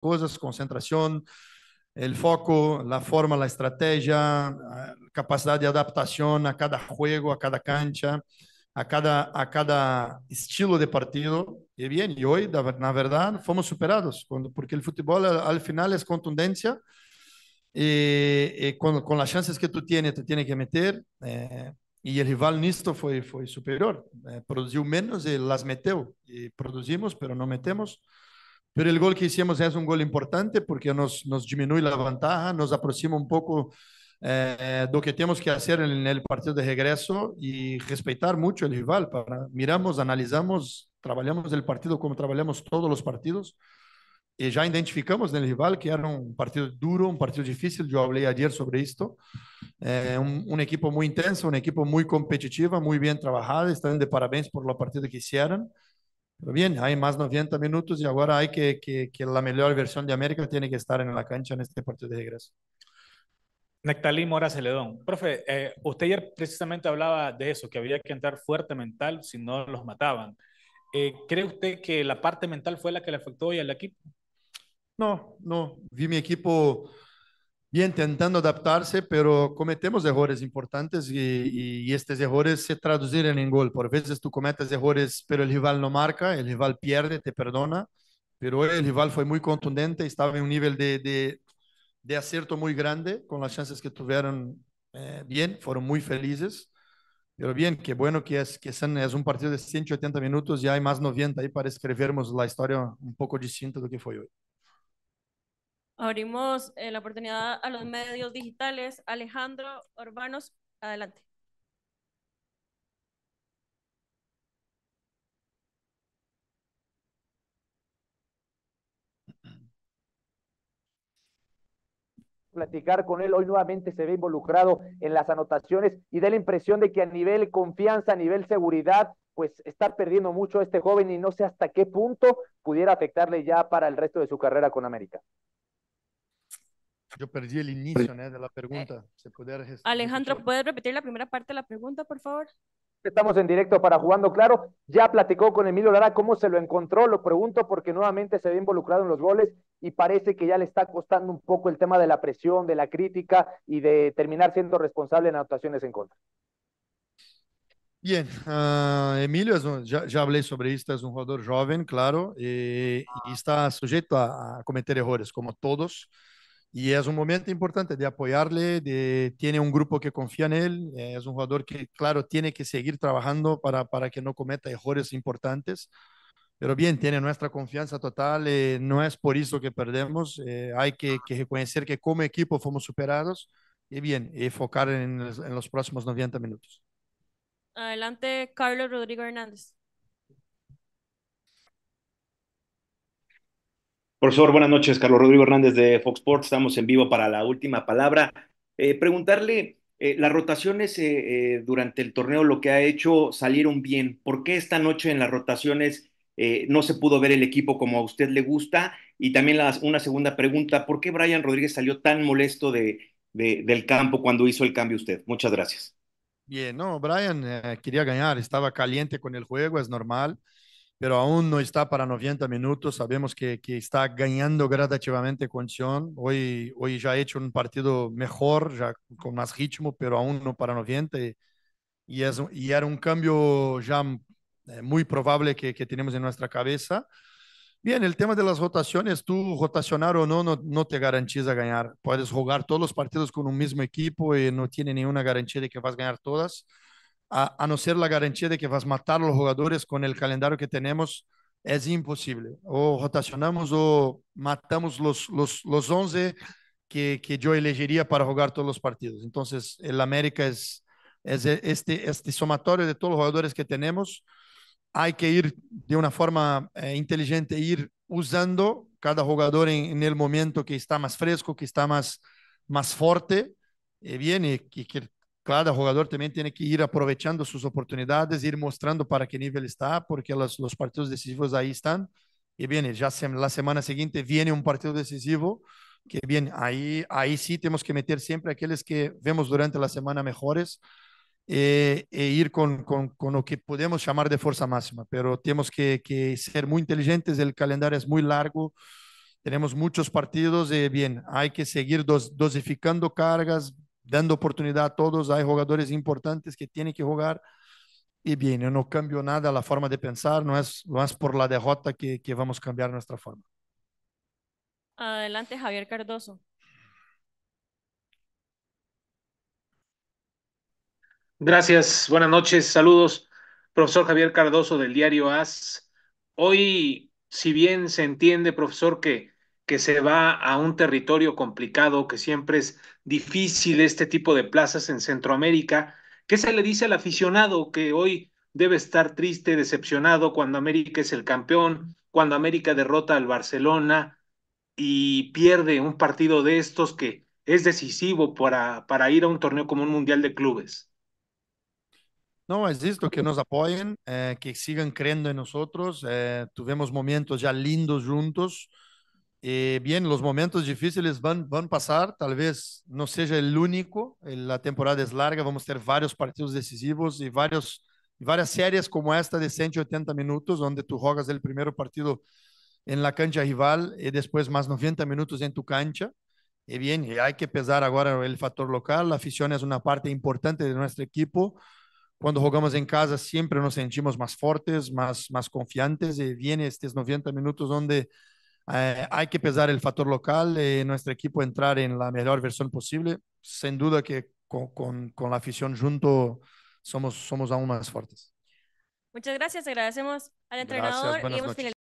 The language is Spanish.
cosas, concentración, el foco, la forma, la estrategia, eh, capacidad de adaptación a cada juego, a cada cancha, a cada, a cada estilo de partido. Y bien, y hoy, la verdad, fuimos superados, cuando, porque el fútbol al final es contundencia. Y, con, las chances que tú tienes, te tiene que meter. Eh, y el rival Nisto fue, fue superior. Eh, produjo menos y las metió. Y producimos, pero no metemos. Pero el gol que hicimos es un gol importante porque nos, nos disminuye la ventaja, nos aproxima un poco eh, lo que tenemos que hacer en el partido de regreso y respetar mucho el rival. miramos, analizamos, trabajamos el partido como trabajamos todos los partidos y ya identificamos en el rival que era un partido duro, un partido difícil. Yo hablé ayer sobre esto. Eh, un, equipo muy intenso, un equipo muy competitivo, muy bien trabajado. Están de parabéns por la partida que hicieron bien, hay más 90 minutos y ahora hay que, que, que, la mejor versión de América tiene que estar en la cancha en este partido de regreso. Nectalí Mora Celedón. Profe, eh, usted ayer precisamente hablaba de eso, que había que entrar fuerte mental, si no los mataban. Eh, ¿Cree usted que la parte mental fue la que le afectó hoy al equipo? No, no. Vi mi equipo bien intentando adaptarse, pero cometemos errores importantes y, y, estos errores se traducirán en gol. Por veces tú cometes errores, pero el rival no marca, el rival pierde, te perdona, pero el rival fue muy contundente, estaba en un nivel de, de, de acierto muy grande con las chances que tuvieron eh, bien, fueron muy felices. Pero bien, qué bueno que es, que es un partido de 180 minutos y hay más 90 ahí para escribirmos la historia un poco distinta de lo que fue hoy abrimos eh, la oportunidad a los medios digitales. Alejandro Urbanos, adelante. platicar con él. Hoy nuevamente se ve involucrado en las anotaciones y da la impresión de que a nivel confianza, a nivel seguridad, pues está perdiendo mucho este joven y no sé hasta qué punto pudiera afectarle ya para el resto de su carrera con América. Yo perdí el inicio de la pregunta. Eh, Alejandro, ¿puedes repetir la primera parte de la pregunta, por favor? Estamos en directo para Jugando Claro. Ya platicó con Emilio Lara cómo se lo encontró. Lo pregunto porque nuevamente se ve involucrado en los goles y parece que ya le está costando un poco el tema de la presión, de la crítica y de terminar siendo responsable en anotaciones en contra. Bien, ah, Emilio, ya, hablé sobre esto, es un jugador joven, claro, eh, y, ah. está sujeto a cometer errores, como todos. Y es un momento importante de apoyarle, de, tiene un grupo que confía en él, eh, es un jugador que, claro, tiene que seguir trabajando para, para que no cometa errores importantes, pero bien, tiene nuestra confianza total, eh, no es por eso que perdemos, eh, hay que, que, reconocer que como equipo fuimos superados y bien, enfocar en, en los próximos 90 minutos. Adelante, Carlos Rodrigo Hernández. Profesor, buenas noches. Carlos Rodrigo Hernández de Fox Sports. Estamos en vivo para la última palabra. Eh, preguntarle, eh, las rotaciones eh, durante el torneo lo que ha hecho salieron bien. ¿Por qué esta noche en las rotaciones no se pudo ver el equipo como a usted le gusta? Y también una segunda pregunta, ¿por qué Brian Rodríguez salió tan molesto de, del campo cuando hizo el cambio usted? Muchas gracias. Bien, no, Brian quería ganar, estaba caliente con el juego, es normal pero aún no está para 90 minutos. Sabemos que, que, está ganando gradativamente con Hoy, hoy ya ha hecho un partido mejor, ya con más ritmo, pero aún no para 90. Y, es, y era un cambio ya eh, muy probable que, que, tenemos en nuestra cabeza. Bien, el tema de las rotaciones, tú rotacionar o no, no, no te garantiza ganar. Puedes jugar todos los partidos con un mismo equipo y no tiene ninguna garantía de que vas a ganar todas a, no ser la garantía de que vas a matar a los jugadores con el calendario que tenemos, es imposible. O rotacionamos o matamos los, los, 11 que, yo elegiría para jugar todos los partidos. Entonces, el América es, es e, este, este somatorio de todos los jugadores que tenemos. Hay que ir de una forma eh, inteligente, ir usando cada jugador en, el momento que está más fresco, que está más, más fuerte, eh, y que cada jugador también tiene que ir aprovechando sus oportunidades, ir mostrando para qué nivel está, porque los, partidos decisivos ahí están. Y bien, ya la semana siguiente viene un partido decisivo, que bien, ahí, ahí sí tenemos que meter siempre a aquellos que vemos durante la semana mejores eh, e ir con, con, con, lo que podemos llamar de fuerza máxima, pero tenemos que, ser muy inteligentes, el calendario es muy largo tenemos muchos partidos, eh, bien, hay que seguir dosificando cargas, dando oportunidad a todos. Hay jugadores importantes que tienen que jugar. Y bien, yo no cambio nada la forma de pensar, no es, más por la derrota que, que vamos a cambiar nuestra forma. Adelante, Javier Cardoso. Gracias, buenas noches, saludos. Profesor Javier Cardoso del diario AS. Hoy, si bien se entiende, profesor, que que se va a un territorio complicado, que siempre es difícil este tipo de plazas en Centroamérica. ¿Qué se le dice al aficionado que hoy debe estar triste, decepcionado cuando América es el campeón, cuando América derrota al Barcelona y pierde un partido de estos que es decisivo para, para ir a un torneo como un Mundial de Clubes? No, es esto, que nos apoyen, eh, que sigan creyendo en nosotros. Eh, tuvimos momentos ya lindos juntos. Eh, bien, los momentos difíciles van, van a pasar, tal vez no sea el único, la temporada es larga, vamos a tener varios partidos decisivos y varios, varias series como esta de 180 minutos, donde tú juegas el primer partido en la cancha rival y eh, después más 90 minutos en tu cancha. Y bien, hay que pesar ahora el factor local, la afición es una parte importante de nuestro equipo. Cuando jugamos en casa siempre nos sentimos más fuertes, más, más confiantes y viene este estos 90 minutos donde eh, hay que pesar el factor local, eh, nuestro equipo entrar en la mejor versión posible. Sin duda que con, la afición junto somos, somos aún más fuertes. Muchas gracias, agradecemos al entrenador y hemos